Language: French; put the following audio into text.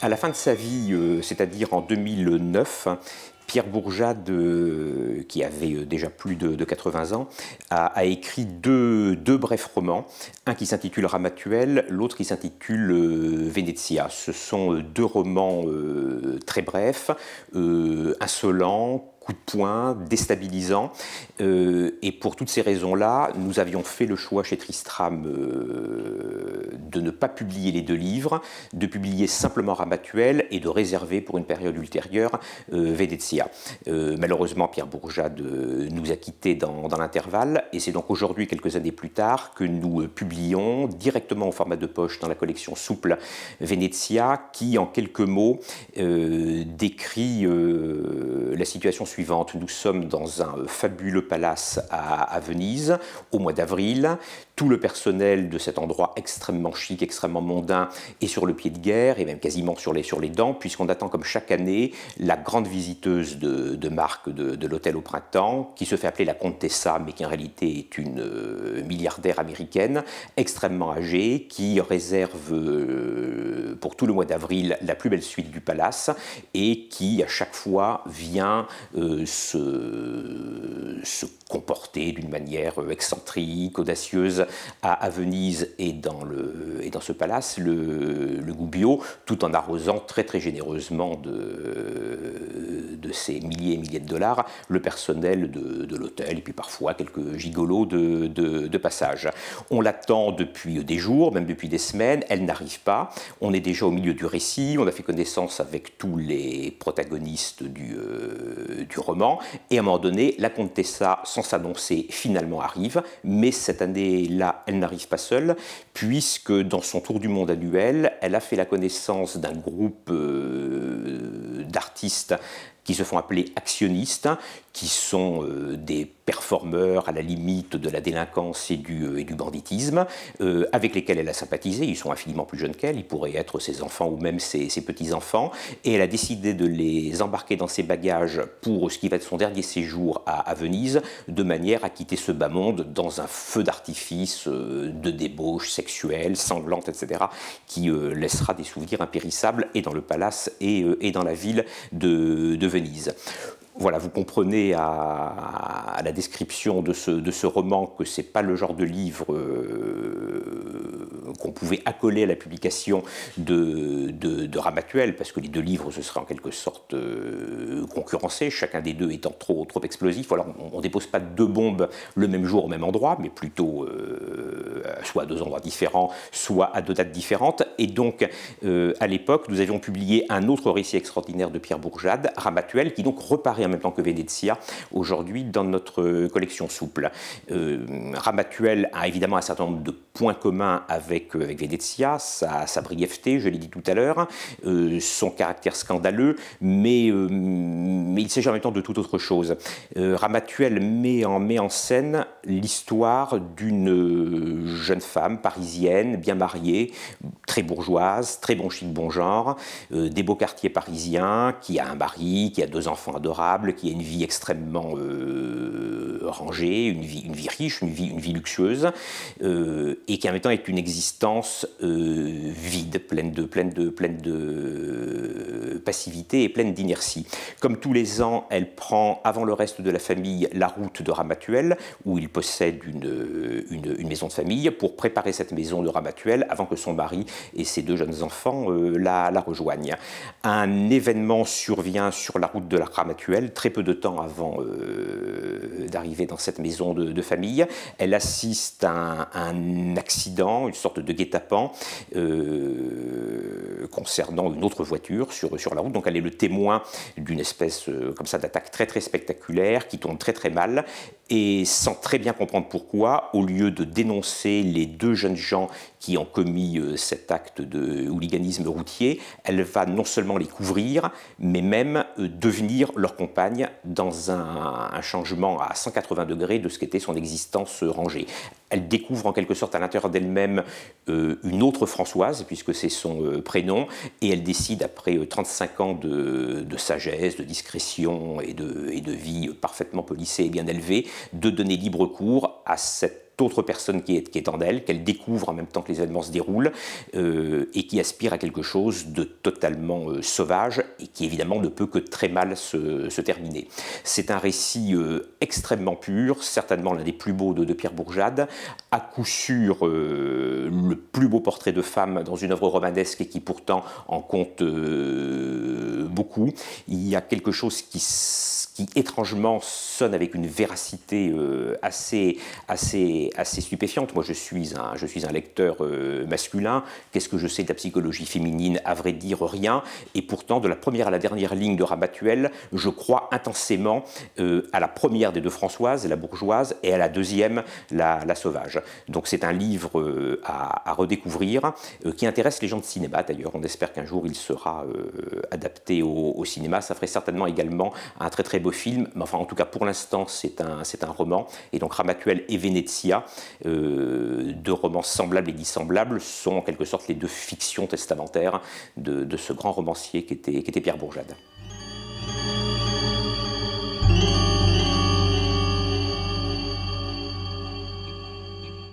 À la fin de sa vie, euh, c'est-à-dire en 2009, Pierre Bourjade, euh, qui avait euh, déjà plus de, 80 ans, a, écrit deux, brefs romans, un qui s'intitule Ramatuel, l'autre qui s'intitule Venezia. Ce sont deux romans très brefs, insolents, coup de points déstabilisant. Euh, et pour toutes ces raisons-là, nous avions fait le choix chez Tristram euh, de ne pas publier les deux livres, de publier simplement Ramatuel et de réserver pour une période ultérieure euh, euh malheureusement, Pierre de nous a quittés dans, dans l'intervalle et c'est donc aujourd'hui, quelques années plus tard, que nous publions directement au format de poche dans la collection Souple Venezia qui, en quelques mots, décrit la situation suivante nous sommes dans un fabuleux palace à Venise, au mois d'avril tout le personnel de cet endroit extrêmement chic, extrêmement mondain, est sur le pied de guerre et même quasiment sur les, sur les dents, puisqu'on attend comme chaque année la grande visiteuse de, marque de, l'hôtel au printemps, qui se fait appeler la Contessa, mais qui en réalité est une euh, milliardaire américaine, extrêmement âgée, qui réserve euh, pour tout le mois d'avril la plus belle suite du palace et qui à chaque fois vient euh, se, se comporter d'une manière excentrique, audacieuse à, Venise et dans, le, et dans, ce palace, le, le tout en arrosant très très généreusement de, de ces milliers et milliers de dollars le personnel de, de l'hôtel et puis parfois quelques gigolos de, de passage. On l'attend depuis des jours, même depuis des semaines, elle n'arrive pas. On est déjà au milieu du récit, on a fait connaissance avec tous les protagonistes du, euh, du roman, et à un moment donné, la comtesse sans s'annoncer, finalement arrive, mais cette année-là, elle n'arrive pas seule, puisque dans son tour du monde annuel, elle a fait la connaissance d'un groupe euh, d'artistes qui se font appeler actionnistes, qui sont euh, des performeurs à la limite de la délinquance et du, euh, et du banditisme, euh, avec lesquels elle a sympathisé. Ils sont infiniment plus jeunes qu'elle, ils pourraient être ses enfants ou même ses, petits-enfants. Et elle a décidé de les embarquer dans ses bagages pour ce qui va être son dernier séjour à, Venise, de manière à quitter ce bas monde dans un feu d'artifice de débauche sexuelle, sanglante, etc., qui laissera des souvenirs impérissables et dans le palace et, dans la ville de, de Venise. Voilà, vous comprenez à, la description de ce, de ce roman que ce n'est pas le genre de livre euh, qu'on pouvait accoler à la publication de, de, de, parce que les deux livres, ce serait en quelque sorte euh, concurrencer, chacun des deux étant trop, trop explosif. Alors on ne dépose pas deux bombes le même jour au même endroit, mais plutôt euh, soit à deux endroits différents, soit à deux dates différentes. Et donc euh, à l'époque, nous avions publié un autre récit extraordinaire de Pierre Bourjade, Ramatuel, qui donc reparaît en même temps que Venezia aujourd'hui dans notre collection souple. Euh, Ramatuel a évidemment un certain nombre de points communs avec, avec Venezia, sa, sa brièveté, je l'ai dit tout à l'heure, son caractère scandaleux, mais mais il s'agit en même temps de toute autre chose. Euh, Ramatuel met en, met en scène l'histoire d'une euh, jeune femme parisienne, bien mariée, très bourgeoise, très bon chic, bon genre, euh, des beaux quartiers parisiens, qui a un mari, qui a deux enfants adorables, qui a une vie extrêmement euh, rangée, une vie, une vie riche, une vie, une vie luxueuse, euh, et qui en même temps est une existence euh, vide, pleine de, pleine de, pleine de euh, passivité et pleine d'inertie. Comme tous les ans, elle prend avant le reste de la famille la route de Ramatuelle, où il possède une, une, maison de famille, pour préparer cette maison de Ramatuelle avant que son mari et ses deux jeunes enfants la, la, rejoignent. Un événement survient sur la route de la Ramatuelle très peu de temps avant d'arriver dans cette maison de, famille. Elle assiste à un, accident, une sorte de guet-apens. Euh, concernant une autre voiture sur, sur la route. Donc elle est le témoin d'une espèce euh, comme ça d'attaque très très spectaculaire qui tourne très très mal et sans très bien comprendre pourquoi, au lieu de dénoncer les deux jeunes gens qui ont commis euh, cet acte de hooliganisme routier, elle va non seulement les couvrir, mais même euh, devenir leur compagne dans un, un changement à 180 degrés de ce qu'était son existence rangée. Elle découvre en quelque sorte à l'intérieur d'elle-même euh, une autre Françoise, puisque c'est son euh, prénom, et elle décide, après 35 euh, ans de, sagesse, de discrétion et de, et de vie parfaitement polissée et bien élevée, de donner libre cours à cette autre personne qui est, qui est en elle, qu'elle découvre en même temps que les événements se déroulent, euh, et qui aspire à quelque chose de totalement euh, sauvage, et qui évidemment ne peut que très mal se, terminer. C'est un récit euh, extrêmement pur, certainement l'un des plus beaux de, Pierre Bourjade, à coup sûr le plus beau portrait de femme dans une œuvre romanesque et qui pourtant en compte beaucoup. Il y a quelque chose qui, qui étrangement sonne avec une véracité assez, assez assez stupéfiante. Moi, je suis un, je suis un lecteur euh, masculin. Qu'est-ce que je sais de la psychologie féminine À vrai dire, rien. Et pourtant, de la première à la dernière ligne de Rabatuel, je crois intensément euh, à la première des deux Françoises, la bourgeoise, et à la deuxième, la, la sauvage. Donc, c'est un livre euh, à, à, redécouvrir qui intéresse les gens de cinéma. D'ailleurs, on espère qu'un jour il sera adapté au, cinéma. Ça ferait certainement également un très très beau film. enfin, en tout cas, pour l'instant, c'est un, c'est un roman. Et donc, Ramatuelle et Venezia euh, deux romans semblables et dissemblables sont en quelque sorte les deux fictions testamentaires de, ce grand romancier qui était, qui était Pierre Bourjade.